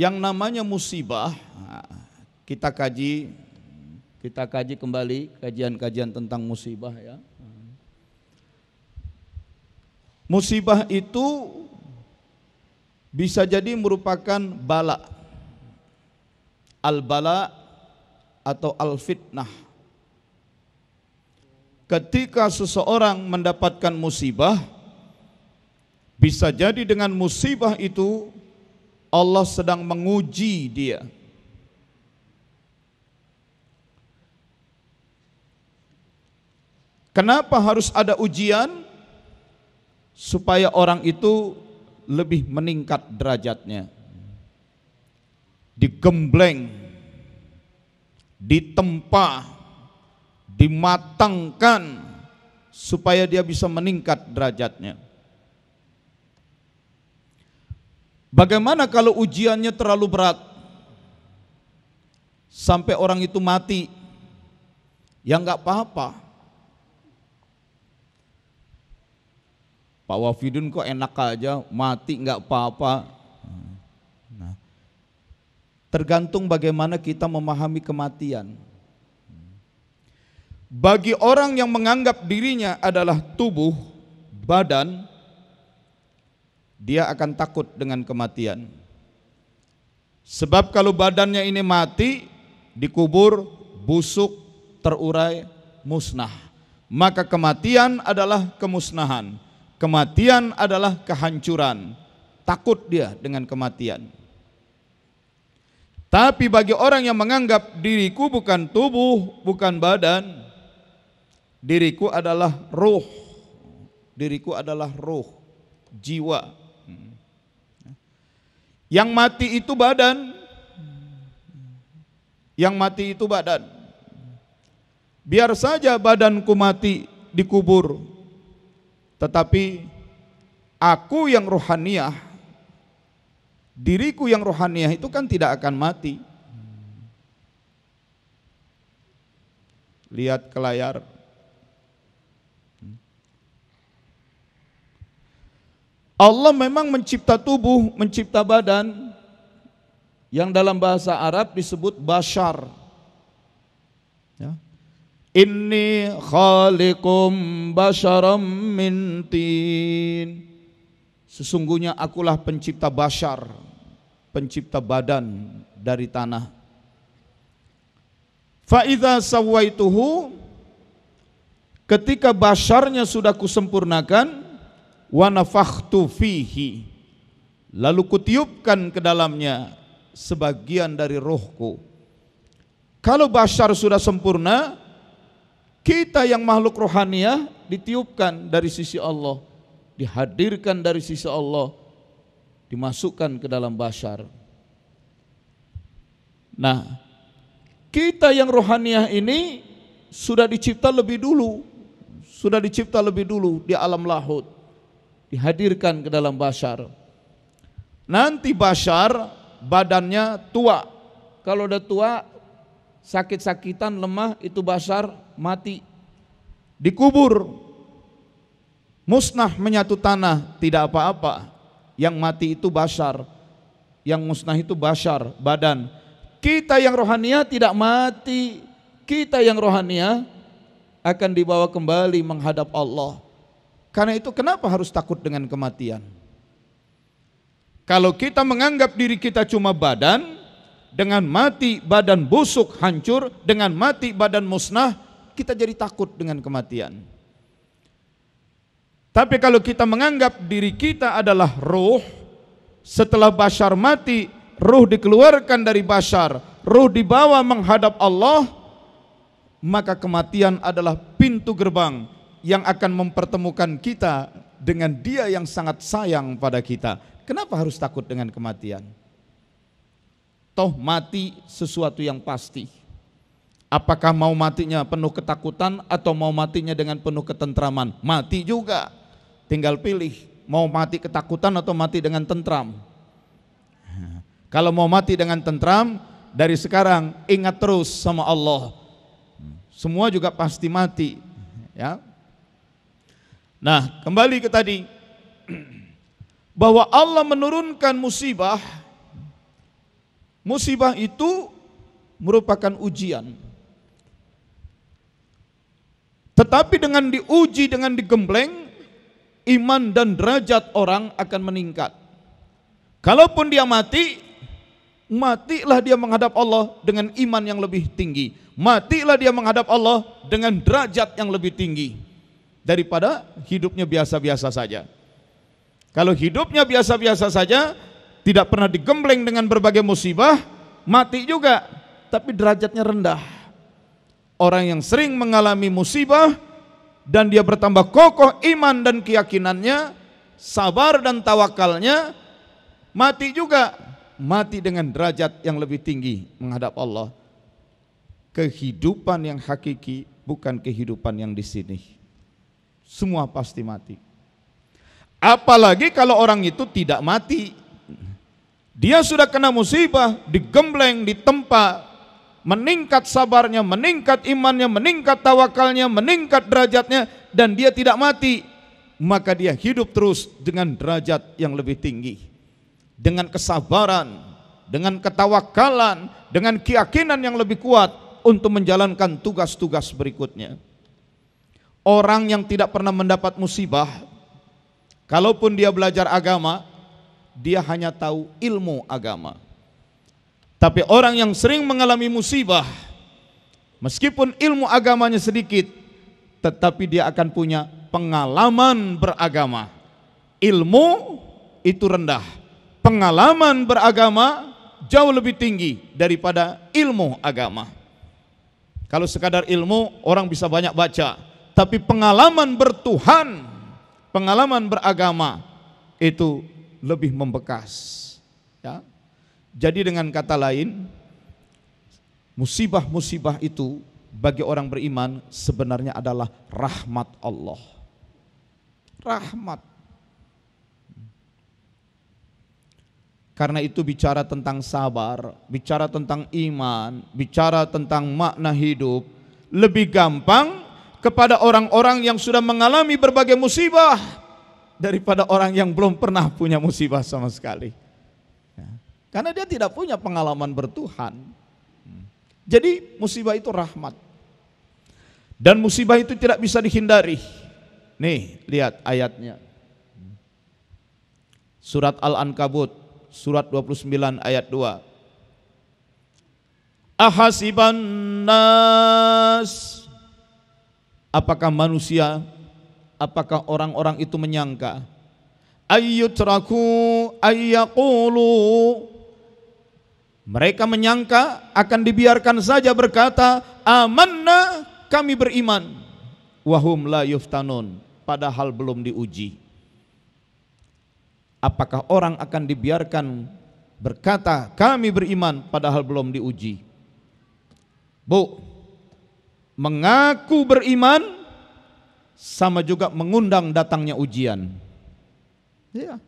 Yang namanya musibah kita kaji kita kaji kembali kajian-kajian tentang musibah ya. Musibah itu bisa jadi merupakan bala. Al-bala atau al-fitnah. Ketika seseorang mendapatkan musibah, bisa jadi dengan musibah itu Allah sedang menguji dia. Kenapa harus ada ujian? Supaya orang itu lebih meningkat derajatnya. Digembleng, ditempa, dimatangkan supaya dia bisa meningkat derajatnya. Bagaimana kalau ujiannya terlalu berat sampai orang itu mati? Ya nggak apa-apa. Pak Wafidun kok enak aja mati nggak apa-apa. Nah, tergantung bagaimana kita memahami kematian. Bagi orang yang menganggap dirinya adalah tubuh, badan, dia akan takut dengan kematian. Sebab kalau badannya ini mati, dikubur, busuk, terurai, musnah. Maka kematian adalah kemusnahan. Kematian adalah kehancuran. Takut dia dengan kematian. Tapi bagi orang yang menganggap diriku bukan tubuh, bukan badan, diriku adalah ruh. Diriku adalah ruh, jiwa. Yang mati itu badan. Yang mati itu badan. Biar saja badanku mati dikubur. Tetapi aku yang rohaniah, diriku yang rohaniah itu kan tidak akan mati. Lihat ke layar Allah memang mencipta tubuh, mencipta badan yang dalam bahasa Arab disebut bashar. Ya. Inni khalikum basharam mintin. Sesungguhnya akulah pencipta bashar, pencipta badan dari tanah. Fa'idha sawaituhu, ketika basharnya sudah kusempurnakan, wa fihi lalu kutiupkan ke dalamnya sebagian dari rohku kalau Bashar sudah sempurna kita yang makhluk rohania ditiupkan dari sisi Allah dihadirkan dari sisi Allah dimasukkan ke dalam Bashar nah kita yang rohaniah ini sudah dicipta lebih dulu sudah dicipta lebih dulu di alam lahut dihadirkan ke dalam Bashar. Nanti Bashar badannya tua. Kalau udah tua sakit-sakitan lemah itu Bashar mati. Dikubur. Musnah menyatu tanah tidak apa-apa. Yang mati itu Bashar. Yang musnah itu Bashar badan. Kita yang rohania tidak mati. Kita yang rohania akan dibawa kembali menghadap Allah. Karena itu kenapa harus takut dengan kematian? Kalau kita menganggap diri kita cuma badan, dengan mati badan busuk hancur, dengan mati badan musnah, kita jadi takut dengan kematian. Tapi kalau kita menganggap diri kita adalah ruh, setelah Bashar mati, ruh dikeluarkan dari Bashar, ruh dibawa menghadap Allah, maka kematian adalah pintu gerbang yang akan mempertemukan kita dengan Dia yang sangat sayang pada kita. Kenapa harus takut dengan kematian? Toh mati sesuatu yang pasti. Apakah mau matinya penuh ketakutan atau mau matinya dengan penuh ketentraman? Mati juga. Tinggal pilih mau mati ketakutan atau mati dengan tentram. Kalau mau mati dengan tentram, dari sekarang ingat terus sama Allah. Semua juga pasti mati, ya Nah, kembali ke tadi bahwa Allah menurunkan musibah. Musibah itu merupakan ujian. Tetapi dengan diuji dengan digembleng iman dan derajat orang akan meningkat. Kalaupun dia mati, matilah dia menghadap Allah dengan iman yang lebih tinggi. Matilah dia menghadap Allah dengan derajat yang lebih tinggi daripada hidupnya biasa-biasa saja. Kalau hidupnya biasa-biasa saja, tidak pernah digembleng dengan berbagai musibah, mati juga, tapi derajatnya rendah. Orang yang sering mengalami musibah dan dia bertambah kokoh iman dan keyakinannya, sabar dan tawakalnya, mati juga, mati dengan derajat yang lebih tinggi menghadap Allah. Kehidupan yang hakiki bukan kehidupan yang di sini semua pasti mati. Apalagi kalau orang itu tidak mati. Dia sudah kena musibah, digembleng, ditempa, meningkat sabarnya, meningkat imannya, meningkat tawakalnya, meningkat derajatnya dan dia tidak mati. Maka dia hidup terus dengan derajat yang lebih tinggi. Dengan kesabaran, dengan ketawakalan, dengan keyakinan yang lebih kuat untuk menjalankan tugas-tugas berikutnya. Orang yang tidak pernah mendapat musibah, kalaupun dia belajar agama, dia hanya tahu ilmu agama. Tapi orang yang sering mengalami musibah, meskipun ilmu agamanya sedikit, tetapi dia akan punya pengalaman beragama. Ilmu itu rendah, pengalaman beragama jauh lebih tinggi daripada ilmu agama. Kalau sekadar ilmu, orang bisa banyak baca, tapi pengalaman bertuhan, pengalaman beragama itu lebih membekas. Ya. Jadi dengan kata lain, musibah-musibah itu bagi orang beriman sebenarnya adalah rahmat Allah. Rahmat. Karena itu bicara tentang sabar, bicara tentang iman, bicara tentang makna hidup, lebih gampang kepada orang-orang yang sudah mengalami berbagai musibah daripada orang yang belum pernah punya musibah sama sekali. Ya. Karena dia tidak punya pengalaman bertuhan. Jadi musibah itu rahmat. Dan musibah itu tidak bisa dihindari. Nih, lihat ayatnya. Surat Al-Ankabut, surat 29 ayat 2. Ahasiban nas Apakah manusia, apakah orang-orang itu menyangka ayyutraku ayyakulu mereka menyangka akan dibiarkan saja berkata amanna kami beriman wahum la yuftanun padahal belum diuji apakah orang akan dibiarkan berkata kami beriman padahal belum diuji Bu, mengaku beriman sama juga mengundang datangnya ujian. Ya.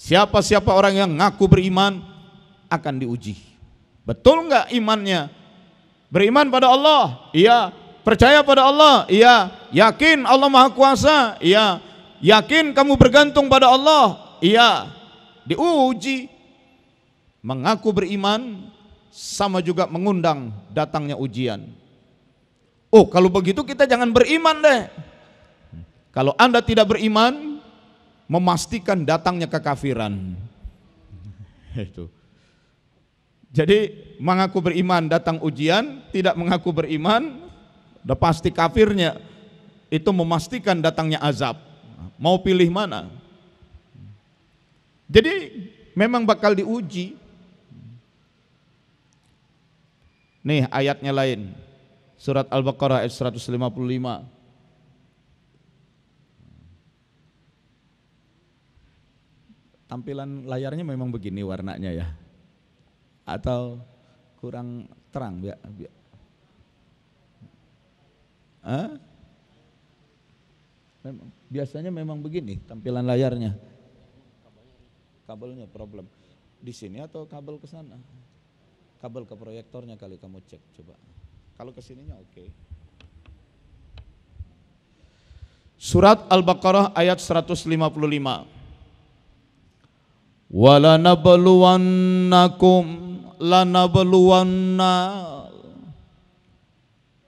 Siapa-siapa orang yang mengaku beriman akan diuji. Betul nggak imannya? Beriman pada Allah, iya. Percaya pada Allah, iya. Yakin Allah Maha Kuasa, iya. Yakin kamu bergantung pada Allah, iya. Diuji. Mengaku beriman sama juga mengundang datangnya ujian. Oh, kalau begitu kita jangan beriman deh. Kalau Anda tidak beriman, memastikan datangnya kekafiran. Itu. Jadi mengaku beriman datang ujian, tidak mengaku beriman, udah pasti kafirnya. Itu memastikan datangnya azab. Mau pilih mana? Jadi memang bakal diuji. Nih ayatnya lain. Surat Al-Baqarah ayat 155. Tampilan layarnya memang begini warnanya ya. Atau kurang terang ya. biasanya memang begini tampilan layarnya. Kabelnya problem. Di sini atau kabel ke sana? Kabel ke proyektornya kali kamu cek coba. Kalau kesininya oke. Okay. Surat Al-Baqarah ayat 155. Walanabluwannakum lanabluwanna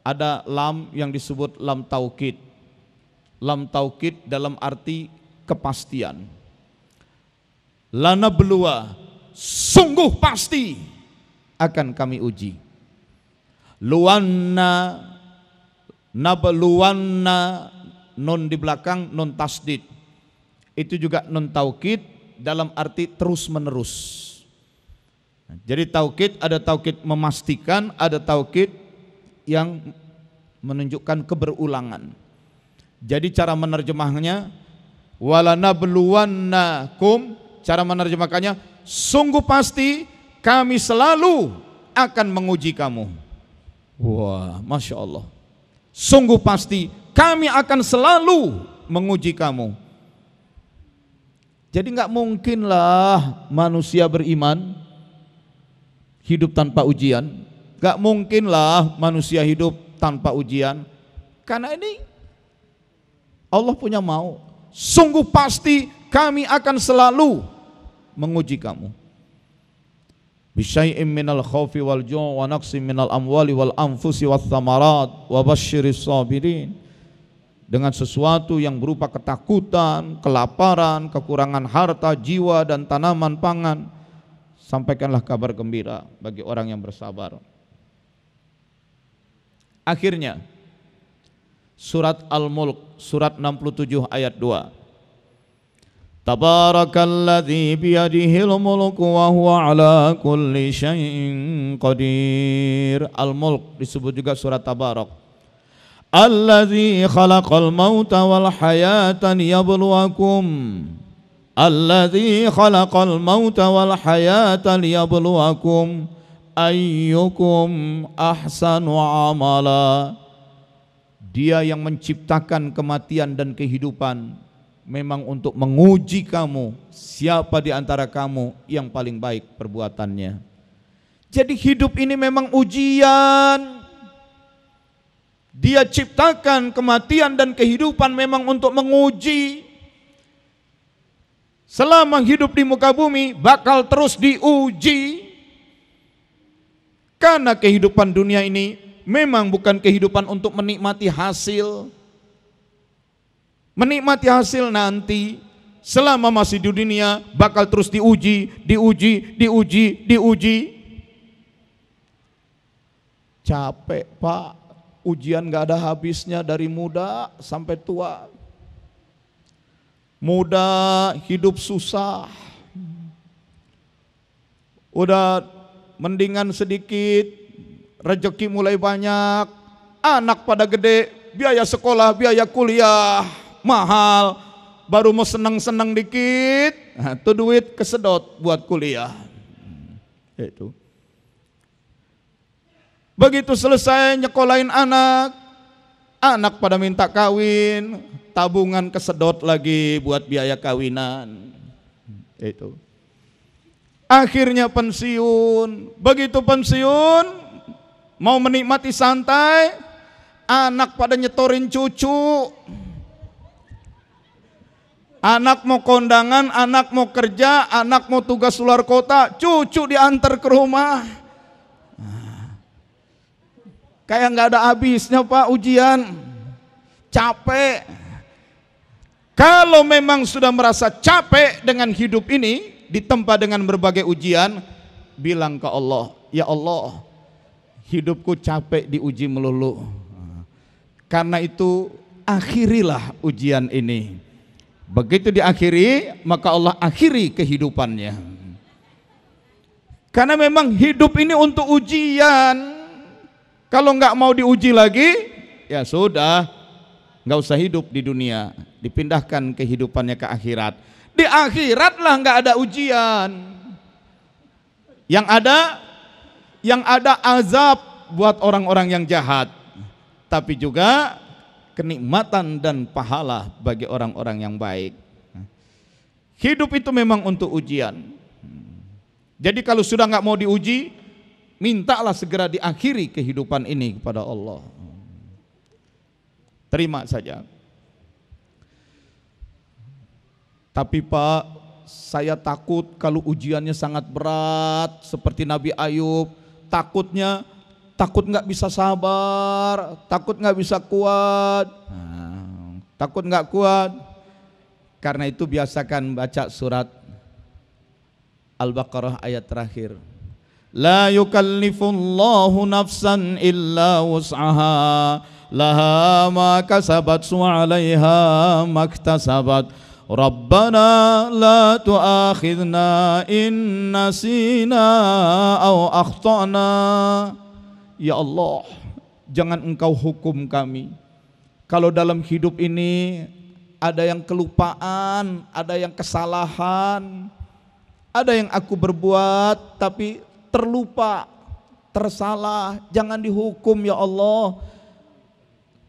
ada lam yang disebut lam taukid. Lam taukid dalam arti kepastian. Lana belua sungguh pasti akan kami uji luanna nabluwanna nun di belakang non tasdid itu juga non taukid dalam arti terus menerus jadi taukid ada taukid memastikan ada taukid yang menunjukkan keberulangan jadi cara menerjemahnya kum, cara menerjemahkannya sungguh pasti kami selalu akan menguji kamu Wah, Masya Allah. Sungguh pasti kami akan selalu menguji kamu. Jadi nggak mungkinlah manusia beriman hidup tanpa ujian. Nggak mungkinlah manusia hidup tanpa ujian. Karena ini Allah punya mau. Sungguh pasti kami akan selalu menguji kamu bisyai'im minal khawfi wal ju' wa naqsim minal amwali wal anfusi was thamarat wa basyiris sabirin dengan sesuatu yang berupa ketakutan, kelaparan, kekurangan harta, jiwa dan tanaman pangan sampaikanlah kabar gembira bagi orang yang bersabar akhirnya surat Al-Mulk surat 67 ayat 2 تبارك الذي بيده الملك وهو على kulli شيء qadir al disebut juga surat Tabarak الذي خلق الموت wal ليبلوكم الذي خلق الموت والحياة wal ayyukum ahsanu amala Dia yang menciptakan kematian dan kehidupan memang untuk menguji kamu siapa di antara kamu yang paling baik perbuatannya. Jadi hidup ini memang ujian. Dia ciptakan kematian dan kehidupan memang untuk menguji. Selama hidup di muka bumi bakal terus diuji. Karena kehidupan dunia ini memang bukan kehidupan untuk menikmati hasil menikmati hasil nanti selama masih di dunia bakal terus diuji, diuji, diuji, diuji. Capek pak, ujian gak ada habisnya dari muda sampai tua. Muda hidup susah. Udah mendingan sedikit, rejeki mulai banyak, anak pada gede, biaya sekolah, biaya kuliah mahal, baru mau seneng-seneng dikit, nah, tuh duit kesedot buat kuliah. Hmm, itu. Begitu selesai nyekolahin anak, anak pada minta kawin, tabungan kesedot lagi buat biaya kawinan. Hmm, itu. Akhirnya pensiun, begitu pensiun mau menikmati santai, anak pada nyetorin cucu, Anak mau kondangan, anak mau kerja, anak mau tugas luar kota, cucu diantar ke rumah. Nah. Kayak nggak ada habisnya pak ujian, capek. Kalau memang sudah merasa capek dengan hidup ini, ditempa dengan berbagai ujian, bilang ke Allah, ya Allah, hidupku capek diuji melulu. Nah. Karena itu akhirilah ujian ini Begitu diakhiri, maka Allah akhiri kehidupannya. Karena memang hidup ini untuk ujian. Kalau nggak mau diuji lagi, ya sudah, nggak usah hidup di dunia. Dipindahkan kehidupannya ke akhirat. Di akhirat lah nggak ada ujian. Yang ada, yang ada azab buat orang-orang yang jahat. Tapi juga kenikmatan dan pahala bagi orang-orang yang baik. Hidup itu memang untuk ujian. Jadi kalau sudah nggak mau diuji, mintalah segera diakhiri kehidupan ini kepada Allah. Terima saja. Tapi Pak, saya takut kalau ujiannya sangat berat seperti Nabi Ayub, takutnya takut nggak bisa sabar, takut nggak bisa kuat, takut nggak kuat. Karena itu biasakan baca surat Al-Baqarah ayat terakhir. La yukallifullahu nafsan illa wus'aha laha ma kasabat wa 'alaiha maktasabat. ربنا لا تؤاخذنا إن نسينا أو أخطأنا Ya Allah, jangan engkau hukum kami. Kalau dalam hidup ini ada yang kelupaan, ada yang kesalahan, ada yang aku berbuat tapi terlupa, tersalah, jangan dihukum ya Allah.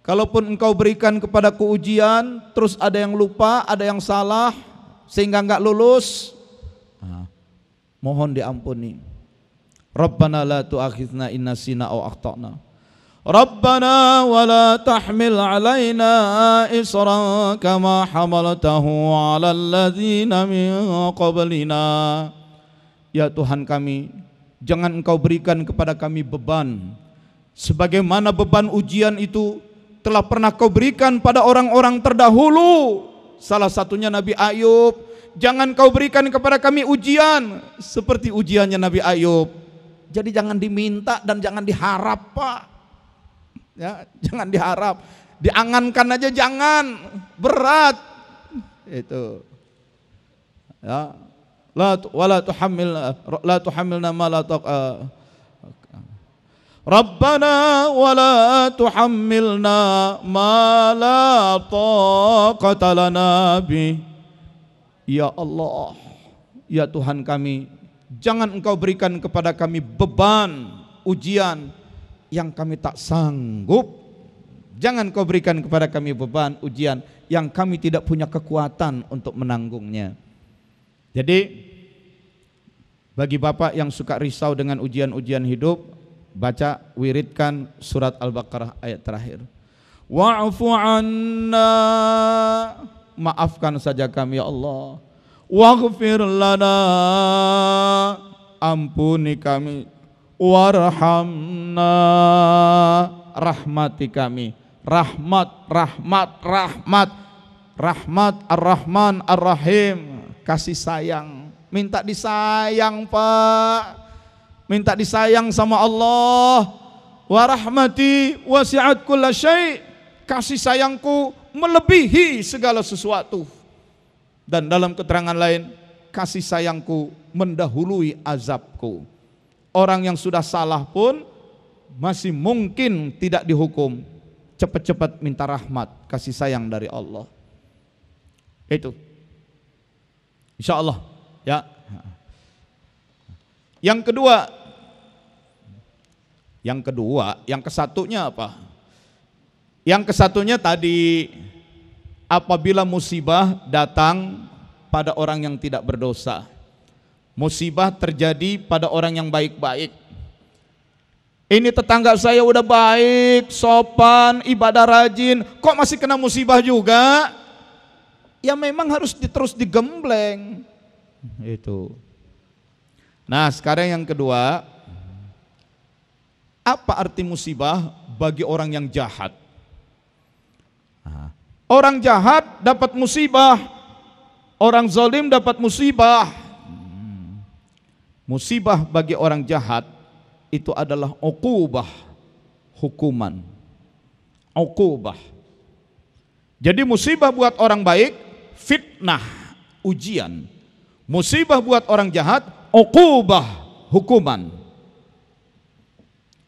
Kalaupun engkau berikan kepadaku ujian, terus ada yang lupa, ada yang salah, sehingga enggak lulus, ah. mohon diampuni. Rabbana la tu'akhidna inna sina au akhtana. wa la tahmil alayna isra kama hamalatahu ala alladhina min qablina Ya Tuhan kami, jangan Engkau berikan kepada kami beban sebagaimana beban ujian itu telah pernah Kau berikan pada orang-orang terdahulu. Salah satunya Nabi Ayub. Jangan Kau berikan kepada kami ujian seperti ujiannya Nabi Ayub jadi jangan diminta dan jangan diharap, Pak. Ya, jangan diharap. Diangankan aja jangan. Berat. Itu. Ya. La wala tuhammil la tuhammilna ma la eh, Rabbana wala tuhammilna ma la taqata lana bi. Ya Allah, ya Tuhan kami, Jangan engkau berikan kepada kami beban, ujian yang kami tak sanggup. Jangan kau berikan kepada kami beban, ujian yang kami tidak punya kekuatan untuk menanggungnya. Jadi bagi bapak yang suka risau dengan ujian-ujian hidup, baca wiridkan surat Al-Baqarah ayat terakhir. Wa'fu anna maafkan saja kami ya Allah Waghfir lana Ampuni kami Warhamna Rahmati kami Rahmat, rahmat, rahmat Rahmat, ar-Rahman, ar-Rahim Kasih sayang Minta disayang Pak minta disayang sama Allah Warahmati rahmati wasi'at kulla syai kasih sayangku melebihi segala sesuatu dan dalam keterangan lain, kasih sayangku mendahului azabku. Orang yang sudah salah pun masih mungkin tidak dihukum. Cepat-cepat minta rahmat, kasih sayang dari Allah. Itu. Insya Allah. Ya. Yang kedua, yang kedua, yang kesatunya apa? Yang kesatunya tadi apabila musibah datang pada orang yang tidak berdosa. Musibah terjadi pada orang yang baik-baik. Ini tetangga saya udah baik, sopan, ibadah rajin, kok masih kena musibah juga? Ya memang harus terus digembleng. Itu. Nah, sekarang yang kedua, apa arti musibah bagi orang yang jahat? Nah, Orang jahat dapat musibah, orang zalim dapat musibah. Musibah bagi orang jahat itu adalah okubah hukuman. okubah. Jadi musibah buat orang baik fitnah, ujian. Musibah buat orang jahat okubah hukuman.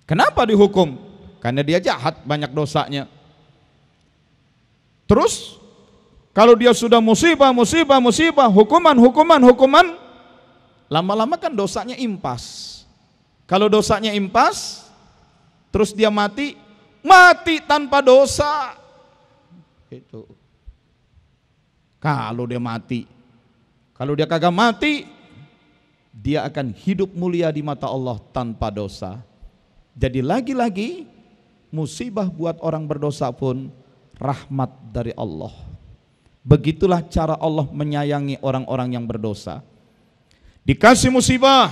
Kenapa dihukum? Karena dia jahat, banyak dosanya. Terus kalau dia sudah musibah, musibah, musibah, hukuman, hukuman, hukuman, lama-lama kan dosanya impas. Kalau dosanya impas, terus dia mati, mati tanpa dosa. Itu. Kalau dia mati, kalau dia kagak mati, dia akan hidup mulia di mata Allah tanpa dosa. Jadi lagi-lagi musibah buat orang berdosa pun rahmat dari Allah. Begitulah cara Allah menyayangi orang-orang yang berdosa. Dikasih musibah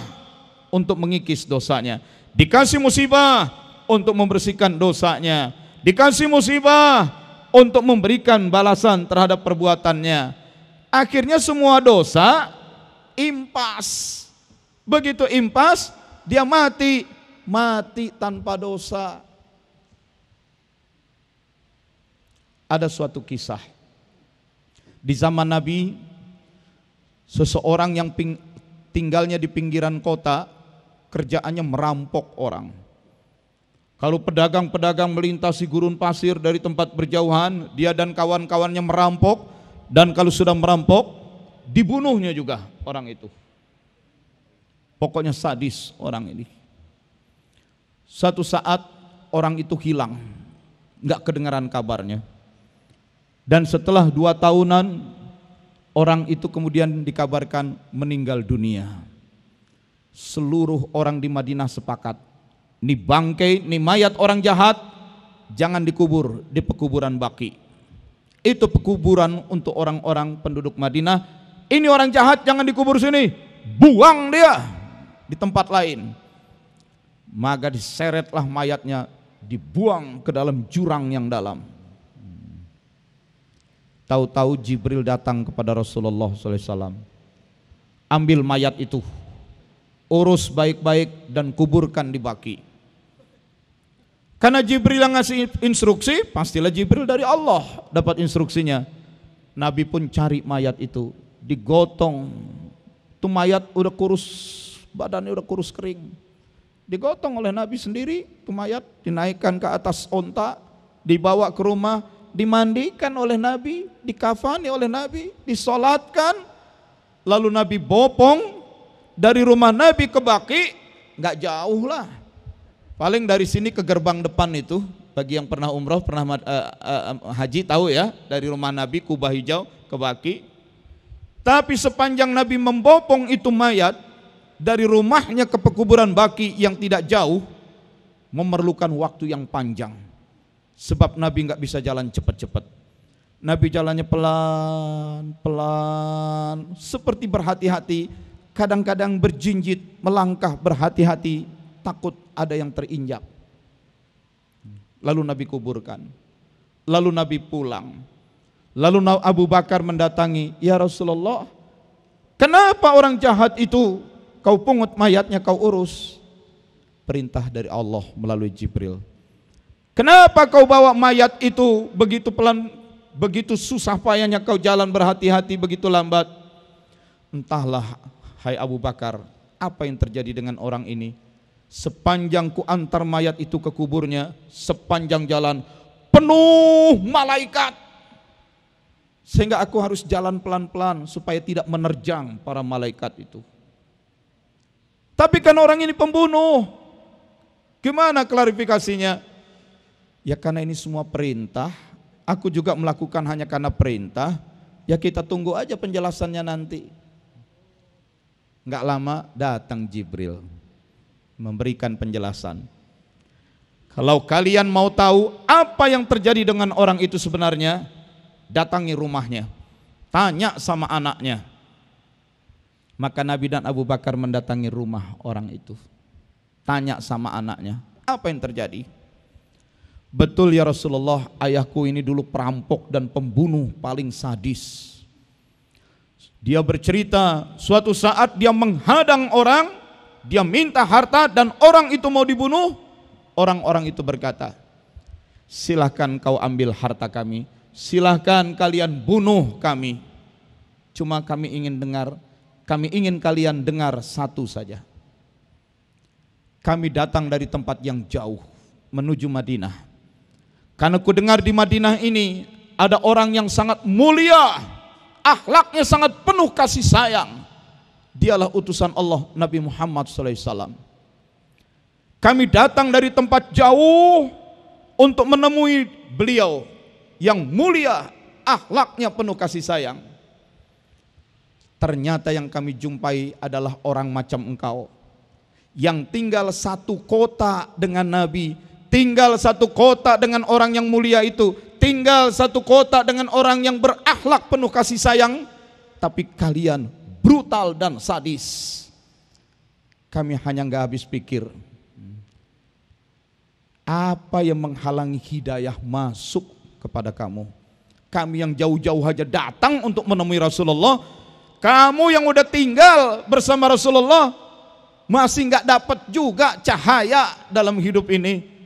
untuk mengikis dosanya, dikasih musibah untuk membersihkan dosanya, dikasih musibah untuk memberikan balasan terhadap perbuatannya. Akhirnya semua dosa impas. Begitu impas, dia mati, mati tanpa dosa. Ada suatu kisah. Di zaman Nabi, seseorang yang tinggalnya di pinggiran kota, kerjaannya merampok orang. Kalau pedagang-pedagang melintasi gurun pasir dari tempat berjauhan, dia dan kawan-kawannya merampok, dan kalau sudah merampok, dibunuhnya juga orang itu. Pokoknya sadis orang ini. Satu saat orang itu hilang, nggak kedengaran kabarnya. Dan setelah dua tahunan orang itu kemudian dikabarkan meninggal dunia. Seluruh orang di Madinah sepakat, ni bangkai, ni mayat orang jahat, jangan dikubur di pekuburan baki. Itu pekuburan untuk orang-orang penduduk Madinah. Ini orang jahat jangan dikubur sini, buang dia di tempat lain. Maka diseretlah mayatnya dibuang ke dalam jurang yang dalam Tahu-tahu Jibril datang kepada Rasulullah SAW. Ambil mayat itu, urus baik-baik dan kuburkan di baki. Karena Jibril yang ngasih instruksi, pastilah Jibril dari Allah dapat instruksinya. Nabi pun cari mayat itu, digotong. Itu mayat udah kurus, badannya udah kurus kering. Digotong oleh Nabi sendiri, itu mayat dinaikkan ke atas onta, dibawa ke rumah, dimandikan oleh Nabi, dikafani oleh Nabi, disolatkan, lalu Nabi bopong dari rumah Nabi ke Baki, nggak jauh lah. Paling dari sini ke gerbang depan itu, bagi yang pernah umroh, pernah uh, uh, haji tahu ya, dari rumah Nabi Kubah Hijau ke Baki. Tapi sepanjang Nabi membopong itu mayat, dari rumahnya ke pekuburan Baki yang tidak jauh, memerlukan waktu yang panjang Sebab Nabi nggak bisa jalan cepat-cepat. Nabi jalannya pelan-pelan, seperti berhati-hati, kadang-kadang berjinjit, melangkah berhati-hati, takut ada yang terinjak. Lalu Nabi kuburkan. Lalu Nabi pulang. Lalu Abu Bakar mendatangi, "Ya Rasulullah, kenapa orang jahat itu kau pungut mayatnya kau urus?" Perintah dari Allah melalui Jibril, Kenapa kau bawa mayat itu begitu pelan, begitu susah payahnya kau jalan berhati-hati begitu lambat? Entahlah, hai Abu Bakar, apa yang terjadi dengan orang ini? Sepanjang ku antar mayat itu ke kuburnya, sepanjang jalan penuh malaikat. Sehingga aku harus jalan pelan-pelan supaya tidak menerjang para malaikat itu. Tapi kan orang ini pembunuh. Gimana klarifikasinya? Ya karena ini semua perintah, aku juga melakukan hanya karena perintah, ya kita tunggu aja penjelasannya nanti. Enggak lama datang Jibril memberikan penjelasan. Kalau kalian mau tahu apa yang terjadi dengan orang itu sebenarnya, datangi rumahnya. Tanya sama anaknya. Maka Nabi dan Abu Bakar mendatangi rumah orang itu. Tanya sama anaknya, apa yang terjadi? Betul ya Rasulullah, ayahku ini dulu perampok dan pembunuh paling sadis. Dia bercerita, suatu saat dia menghadang orang, dia minta harta dan orang itu mau dibunuh. Orang-orang itu berkata, silahkan kau ambil harta kami, silahkan kalian bunuh kami. Cuma kami ingin dengar, kami ingin kalian dengar satu saja. Kami datang dari tempat yang jauh menuju Madinah karena ku dengar di Madinah ini ada orang yang sangat mulia, akhlaknya sangat penuh kasih sayang. Dialah utusan Allah Nabi Muhammad SAW. Kami datang dari tempat jauh untuk menemui beliau yang mulia, akhlaknya penuh kasih sayang. Ternyata yang kami jumpai adalah orang macam engkau yang tinggal satu kota dengan Nabi tinggal satu kota dengan orang yang mulia itu, tinggal satu kota dengan orang yang berakhlak penuh kasih sayang, tapi kalian brutal dan sadis. Kami hanya nggak habis pikir. Apa yang menghalangi hidayah masuk kepada kamu? Kami yang jauh-jauh aja datang untuk menemui Rasulullah. Kamu yang udah tinggal bersama Rasulullah masih nggak dapat juga cahaya dalam hidup ini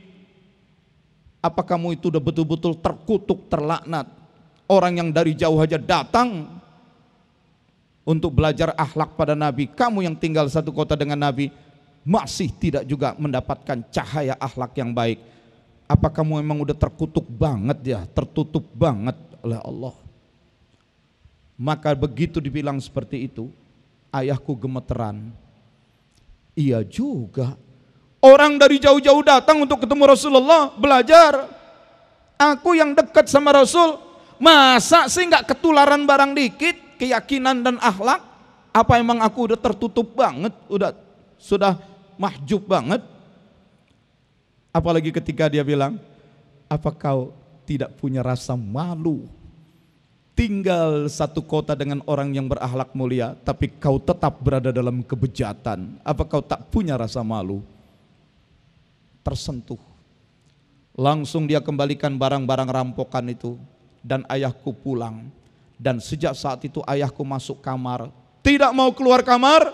apa kamu itu udah betul-betul terkutuk, terlaknat. Orang yang dari jauh aja datang untuk belajar akhlak pada Nabi. Kamu yang tinggal satu kota dengan Nabi masih tidak juga mendapatkan cahaya akhlak yang baik. Apa kamu memang udah terkutuk banget ya, tertutup banget oleh Allah. Maka begitu dibilang seperti itu, ayahku gemeteran. ia juga, Orang dari jauh-jauh datang untuk ketemu Rasulullah, belajar. Aku yang dekat sama Rasul, masa sih nggak ketularan barang dikit, keyakinan dan akhlak? Apa emang aku udah tertutup banget, udah sudah mahjub banget? Apalagi ketika dia bilang, apa kau tidak punya rasa malu tinggal satu kota dengan orang yang berakhlak mulia, tapi kau tetap berada dalam kebejatan. Apa kau tak punya rasa malu? tersentuh. Langsung dia kembalikan barang-barang rampokan itu dan ayahku pulang. Dan sejak saat itu ayahku masuk kamar, tidak mau keluar kamar.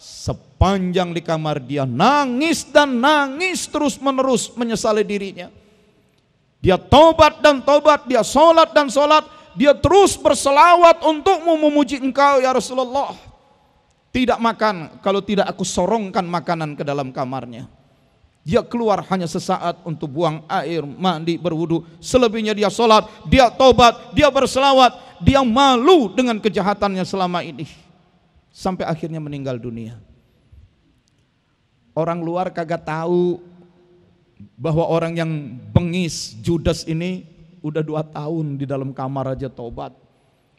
Sepanjang di kamar dia nangis dan nangis terus-menerus menyesali dirinya. Dia tobat dan tobat, dia sholat dan sholat, dia terus berselawat untukmu memuji engkau ya Rasulullah. Tidak makan kalau tidak aku sorongkan makanan ke dalam kamarnya. Dia keluar hanya sesaat untuk buang air, mandi, berwudu. Selebihnya dia sholat, dia tobat, dia berselawat. Dia malu dengan kejahatannya selama ini. Sampai akhirnya meninggal dunia. Orang luar kagak tahu bahwa orang yang bengis, Judas ini udah dua tahun di dalam kamar aja tobat.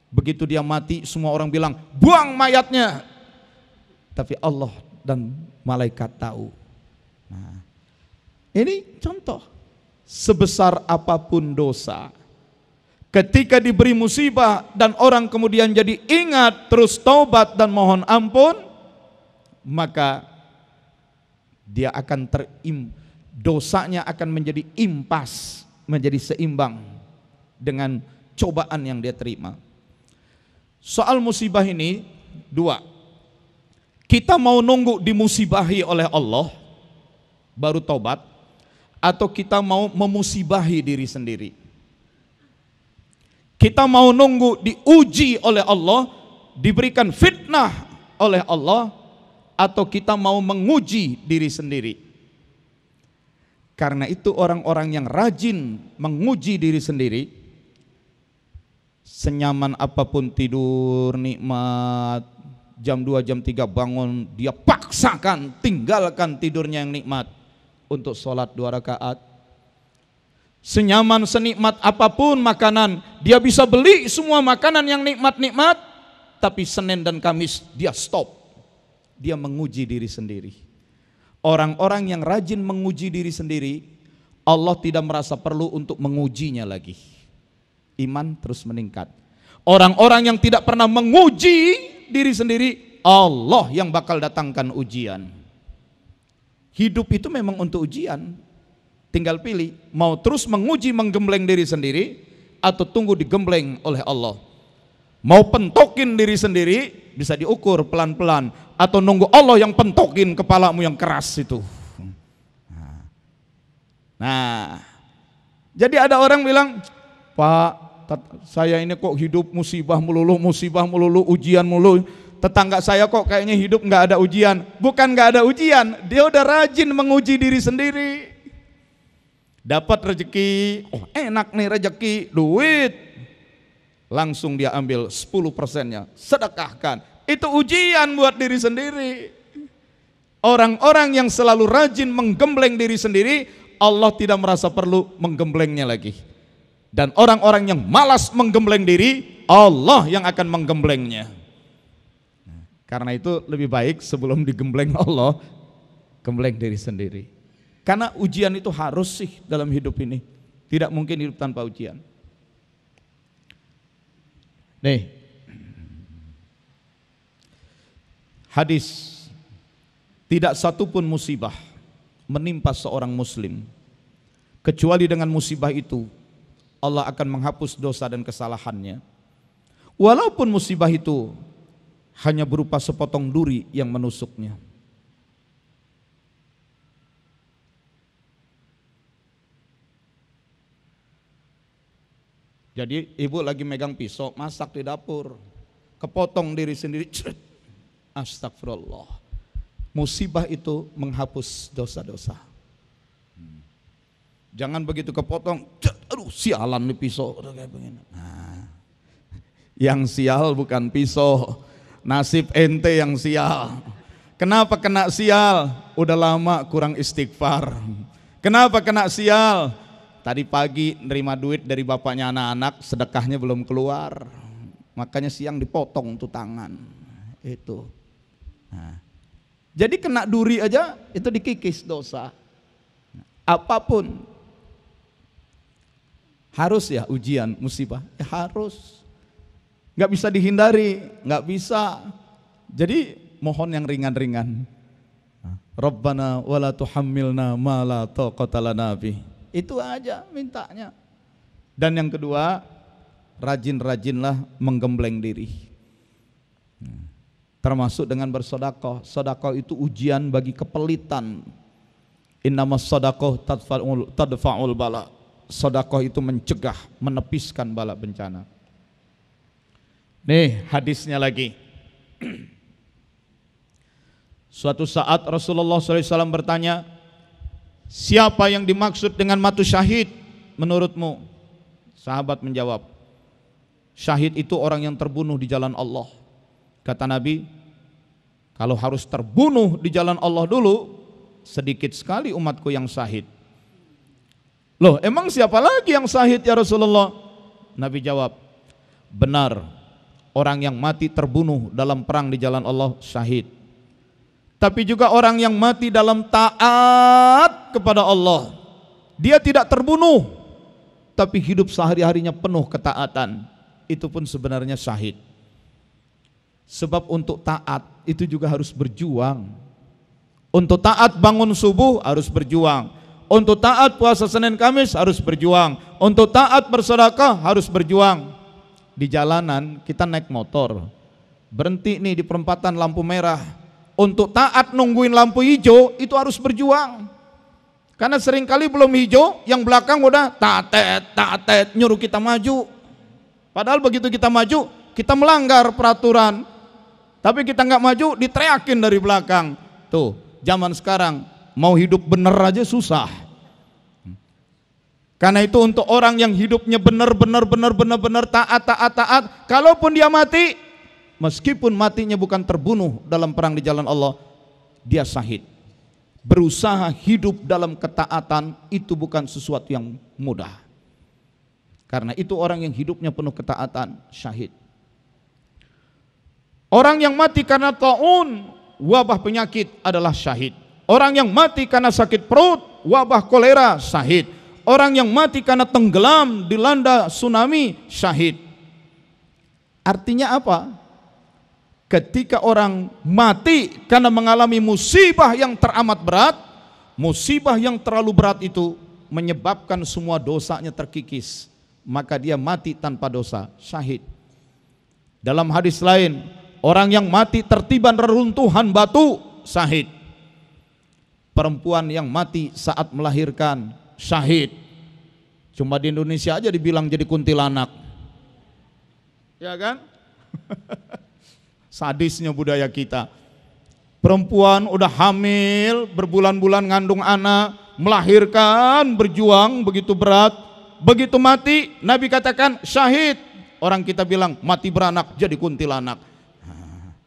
Begitu dia mati semua orang bilang buang mayatnya. Tapi Allah dan malaikat tahu. Nah, ini contoh. Sebesar apapun dosa, ketika diberi musibah dan orang kemudian jadi ingat terus taubat dan mohon ampun, maka dia akan terim dosanya akan menjadi impas, menjadi seimbang dengan cobaan yang dia terima. Soal musibah ini dua. Kita mau nunggu dimusibahi oleh Allah baru tobat atau kita mau memusibahi diri sendiri. Kita mau nunggu diuji oleh Allah, diberikan fitnah oleh Allah, atau kita mau menguji diri sendiri. Karena itu, orang-orang yang rajin menguji diri sendiri, senyaman apapun tidur, nikmat, jam 2, jam 3 bangun, dia paksakan tinggalkan tidurnya yang nikmat untuk sholat dua rakaat. Senyaman senikmat apapun makanan, dia bisa beli semua makanan yang nikmat-nikmat, tapi Senin dan Kamis dia stop. Dia menguji diri sendiri. Orang-orang yang rajin menguji diri sendiri, Allah tidak merasa perlu untuk mengujinya lagi. Iman terus meningkat. Orang-orang yang tidak pernah menguji diri sendiri, Allah yang bakal datangkan ujian. Hidup itu memang untuk ujian. Tinggal pilih, mau terus menguji menggembleng diri sendiri atau tunggu digembleng oleh Allah. Mau pentokin diri sendiri bisa diukur pelan-pelan atau nunggu Allah yang pentokin kepalamu yang keras itu. Nah, jadi ada orang bilang, "Pak, saya ini kok hidup musibah melulu, musibah melulu, ujian melulu." tetangga saya kok kayaknya hidup nggak ada ujian. Bukan nggak ada ujian, dia udah rajin menguji diri sendiri. Dapat rezeki, oh enak nih rezeki, duit. Langsung dia ambil 10 persennya, sedekahkan. Itu ujian buat diri sendiri. Orang-orang yang selalu rajin menggembleng diri sendiri, Allah tidak merasa perlu menggemblengnya lagi. Dan orang-orang yang malas menggembleng diri, Allah yang akan menggemblengnya. Karena itu lebih baik sebelum digembleng Allah, gembleng diri sendiri. Karena ujian itu harus sih dalam hidup ini. Tidak mungkin hidup tanpa ujian. Nih. Hadis tidak satupun musibah menimpa seorang muslim kecuali dengan musibah itu Allah akan menghapus dosa dan kesalahannya. Walaupun musibah itu hanya berupa sepotong duri yang menusuknya. Jadi ibu lagi megang pisau, masak di dapur, kepotong diri sendiri. Astagfirullah. Musibah itu menghapus dosa-dosa. Jangan begitu kepotong, aduh sialan nih pisau. Nah, yang sial bukan pisau, Nasib ente yang sial. Kenapa kena sial? Udah lama kurang istighfar. Kenapa kena sial? Tadi pagi nerima duit dari bapaknya anak-anak, sedekahnya belum keluar. Makanya siang dipotong tuh tangan. Itu. Nah. Jadi kena duri aja itu dikikis dosa. Apapun. Harus ya ujian, musibah. Ya harus nggak bisa dihindari, nggak bisa. Jadi mohon yang ringan-ringan. Rabbana wala tuhammilna ma la Itu aja mintanya. Dan yang kedua, rajin-rajinlah menggembleng diri. Termasuk dengan bersodakoh. Sodakoh itu ujian bagi kepelitan. Innamas sodakoh tadfa'ul balak. Sodakoh itu mencegah, menepiskan balak bencana. Nih hadisnya lagi. Suatu saat Rasulullah SAW bertanya, siapa yang dimaksud dengan matu syahid menurutmu? Sahabat menjawab, syahid itu orang yang terbunuh di jalan Allah. Kata Nabi, kalau harus terbunuh di jalan Allah dulu, sedikit sekali umatku yang syahid. Loh, emang siapa lagi yang syahid ya Rasulullah? Nabi jawab, benar orang yang mati terbunuh dalam perang di jalan Allah syahid tapi juga orang yang mati dalam taat kepada Allah dia tidak terbunuh tapi hidup sehari-harinya penuh ketaatan itu pun sebenarnya syahid sebab untuk taat itu juga harus berjuang untuk taat bangun subuh harus berjuang untuk taat puasa Senin Kamis harus berjuang. Untuk taat bersedekah harus berjuang di jalanan kita naik motor berhenti nih di perempatan lampu merah untuk taat nungguin lampu hijau itu harus berjuang karena seringkali belum hijau yang belakang udah tatet tatet nyuruh kita maju padahal begitu kita maju kita melanggar peraturan tapi kita nggak maju diteriakin dari belakang tuh zaman sekarang mau hidup bener aja susah karena itu untuk orang yang hidupnya benar-benar benar-benar benar taat taat taat, kalaupun dia mati, meskipun matinya bukan terbunuh dalam perang di jalan Allah, dia syahid. Berusaha hidup dalam ketaatan itu bukan sesuatu yang mudah. Karena itu orang yang hidupnya penuh ketaatan syahid. Orang yang mati karena taun wabah penyakit adalah syahid. Orang yang mati karena sakit perut, wabah kolera syahid. Orang yang mati karena tenggelam dilanda tsunami syahid. Artinya apa? Ketika orang mati karena mengalami musibah yang teramat berat, musibah yang terlalu berat itu menyebabkan semua dosanya terkikis, maka dia mati tanpa dosa, syahid. Dalam hadis lain, orang yang mati tertiban reruntuhan batu, syahid. Perempuan yang mati saat melahirkan, syahid Cuma di Indonesia aja dibilang jadi kuntilanak. Ya kan? Sadisnya budaya kita. Perempuan udah hamil, berbulan-bulan ngandung anak, melahirkan, berjuang begitu berat, begitu mati Nabi katakan syahid. Orang kita bilang mati beranak jadi kuntilanak.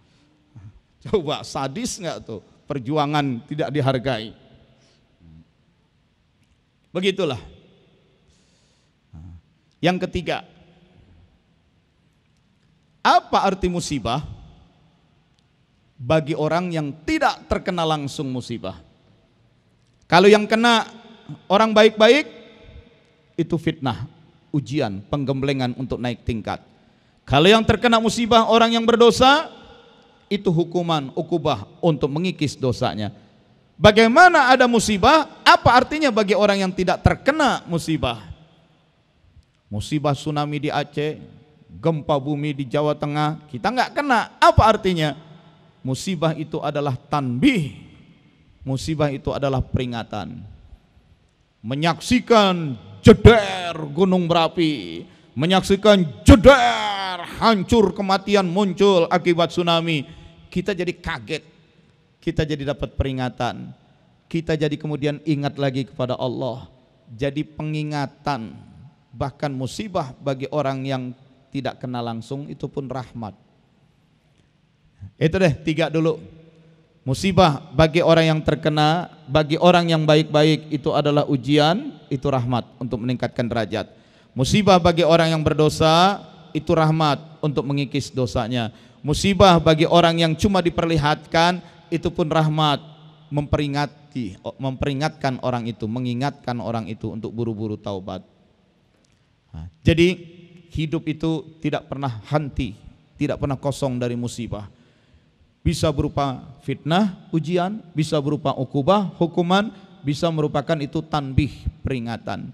Coba sadis nggak tuh perjuangan tidak dihargai. Begitulah yang ketiga, apa arti musibah bagi orang yang tidak terkena langsung musibah? Kalau yang kena orang baik-baik itu fitnah, ujian, penggemblengan untuk naik tingkat. Kalau yang terkena musibah orang yang berdosa itu hukuman, ukubah untuk mengikis dosanya. Bagaimana ada musibah? Apa artinya bagi orang yang tidak terkena musibah? musibah tsunami di Aceh, gempa bumi di Jawa Tengah, kita nggak kena. Apa artinya? Musibah itu adalah tanbih. Musibah itu adalah peringatan. Menyaksikan jeder gunung berapi, menyaksikan jeder hancur kematian muncul akibat tsunami, kita jadi kaget. Kita jadi dapat peringatan. Kita jadi kemudian ingat lagi kepada Allah. Jadi pengingatan bahkan musibah bagi orang yang tidak kena langsung itu pun rahmat. Itu deh tiga dulu. Musibah bagi orang yang terkena, bagi orang yang baik-baik itu adalah ujian, itu rahmat untuk meningkatkan derajat. Musibah bagi orang yang berdosa itu rahmat untuk mengikis dosanya. Musibah bagi orang yang cuma diperlihatkan itu pun rahmat memperingati memperingatkan orang itu, mengingatkan orang itu untuk buru-buru taubat. Jadi hidup itu tidak pernah henti, tidak pernah kosong dari musibah. Bisa berupa fitnah, ujian, bisa berupa ukubah, hukuman, bisa merupakan itu tanbih, peringatan.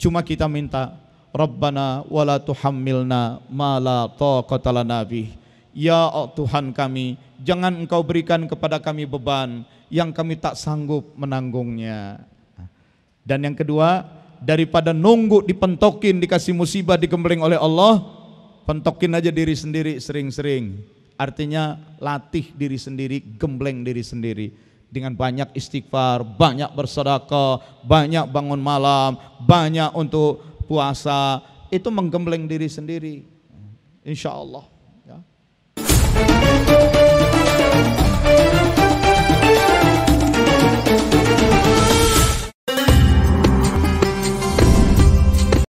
Cuma kita minta, Rabbana wala tuhammilna ma la taqatala Ya oh Tuhan kami, jangan Engkau berikan kepada kami beban yang kami tak sanggup menanggungnya. Dan yang kedua, daripada nunggu dipentokin dikasih musibah dikembeling oleh Allah pentokin aja diri sendiri sering-sering artinya latih diri sendiri gembleng diri sendiri dengan banyak istighfar, banyak bersedekah, banyak bangun malam, banyak untuk puasa, itu menggembleng diri sendiri. Insya Allah. Ya.